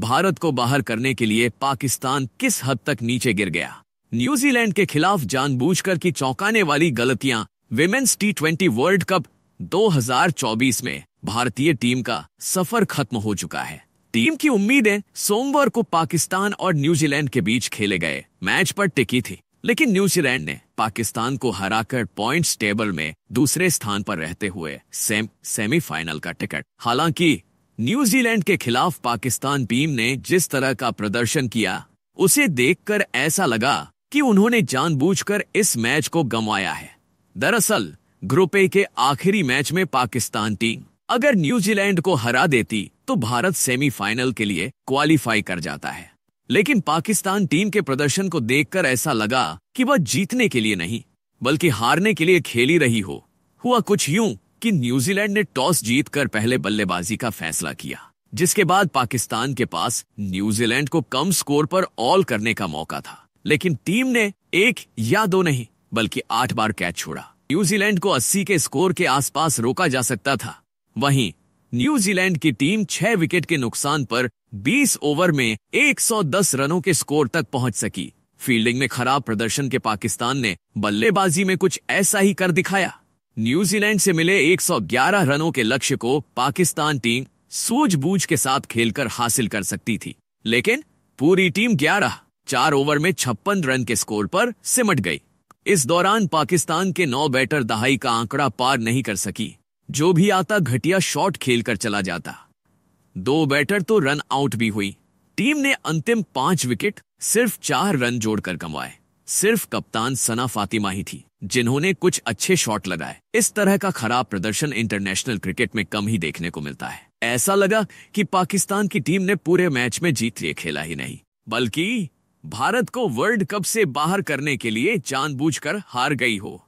भारत को बाहर करने के लिए पाकिस्तान किस हद तक नीचे गिर गया न्यूजीलैंड के खिलाफ जानबूझकर की चौंकाने वाली गलतियां women's T twenty world cup 2024 में भारतीय टीम का सफर खत्म हो चुका है टीम की उम्मीदें सोमवार को पाकिस्तान और न्यूजीलैंड के बीच खेले गए मैच पर टिकी थी लेकिन न्यूजीलैंड ने पाकिस्तान को हराकर पॉइंट्स टेबल में दूसरे स्थान पर रहते हुए सेम सेमीफाइनल का टिकट हालांकि न्यूजीलैंड के खिलाफ पाकिस्तान टीम ने जिस तरह का प्रदर्शन किया उसे देखकर ऐसा लगा कि उन्होंने जानबूझकर इस मैच को गंवाया है दरअसल ग्रुप ए के आखिरी मैच में पाकिस्तान टीम अगर न्यूजीलैंड को हरा देती तो भारत सेमीफाइनल के लिए क्वालिफाई कर जाता है लेकिन पाकिस्तान टीम के प्रदर्शन को देखकर ऐसा लगा कि वह जीतने के लिए नहीं बल्कि हारने के लिए खेली रही हो हुआ कुछ यूं कि न्यूजीलैंड ने टॉस जीतकर पहले बल्लेबाजी का फैसला किया जिसके बाद पाकिस्तान के पास न्यूजीलैंड को कम स्कोर पर ऑल करने का मौका था लेकिन टीम ने एक या दो नहीं बल्कि आठ बार कैच छोड़ा न्यूजीलैंड को 80 के स्कोर के आसपास रोका जा सकता था वहीं न्यूजीलैंड की टीम छह विकेट के नुकसान पर 20 ओवर में 110 रनों के स्कोर तक पहुंच सकी फील्डिंग में खराब प्रदर्शन के पाकिस्तान ने बल्लेबाजी में कुछ ऐसा ही कर दिखाया न्यूजीलैंड से मिले 111 रनों के लक्ष्य को पाकिस्तान टीम सूझबूझ के साथ खेलकर हासिल कर सकती थी लेकिन पूरी टीम 11 चार ओवर में छप्पन रन के स्कोर पर सिमट गई इस दौरान पाकिस्तान के नौ बैटर दहाई का आंकड़ा पार नहीं कर सकी जो भी आता घटिया शॉट खेलकर चला जाता दो बैटर तो रन आउट भी हुई टीम ने अंतिम पांच विकेट सिर्फ चार रन जोड़कर कमाए सिर्फ कप्तान सना फातिमा ही थी जिन्होंने कुछ अच्छे शॉट लगाए इस तरह का खराब प्रदर्शन इंटरनेशनल क्रिकेट में कम ही देखने को मिलता है ऐसा लगा कि पाकिस्तान की टीम ने पूरे मैच में जीत लिए खेला ही नहीं बल्कि भारत को वर्ल्ड कप से बाहर करने के लिए जानबूझकर हार गई हो